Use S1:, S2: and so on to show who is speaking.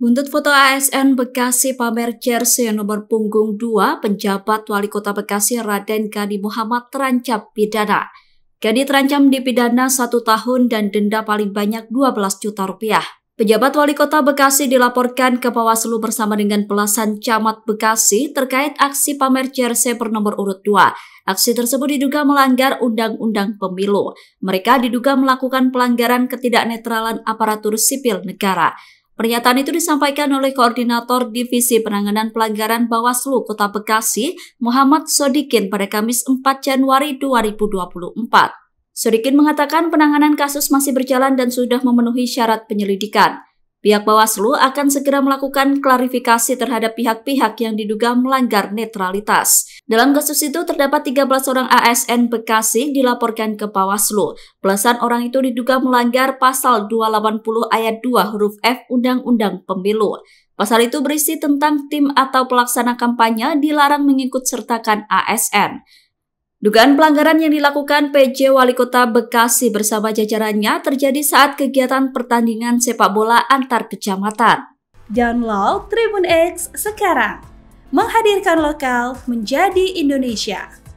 S1: Buntut foto ASN Bekasi pamer jersey nomor punggung 2 penjabat wali kota Bekasi Raden Gani Muhammad terancam pidana. Gani terancam dipidana satu tahun dan denda paling banyak 12 juta rupiah. Pejabat wali kota Bekasi dilaporkan ke Bawaslu bersama dengan belasan camat Bekasi terkait aksi pamer jersey bernomor urut 2. Aksi tersebut diduga melanggar Undang-Undang Pemilu. Mereka diduga melakukan pelanggaran ketidaknetralan aparatur sipil negara. Pernyataan itu disampaikan oleh Koordinator Divisi Penanganan Pelanggaran Bawaslu Kota Bekasi, Muhammad Sodikin pada Kamis 4 Januari 2024. Sodikin mengatakan penanganan kasus masih berjalan dan sudah memenuhi syarat penyelidikan. Pihak Bawaslu akan segera melakukan klarifikasi terhadap pihak-pihak yang diduga melanggar netralitas. Dalam kasus itu terdapat 13 orang ASN Bekasi dilaporkan ke Bawaslu. Belasan orang itu diduga melanggar pasal 280 ayat 2 huruf F Undang-Undang Pemilu. Pasal itu berisi tentang tim atau pelaksana kampanye dilarang mengikut sertakan ASN. Dugaan pelanggaran yang dilakukan PJ Wali Kota Bekasi bersama jajarannya terjadi saat kegiatan pertandingan sepak bola antar kecamatan. Download Tribun X sekarang, menghadirkan lokal menjadi Indonesia.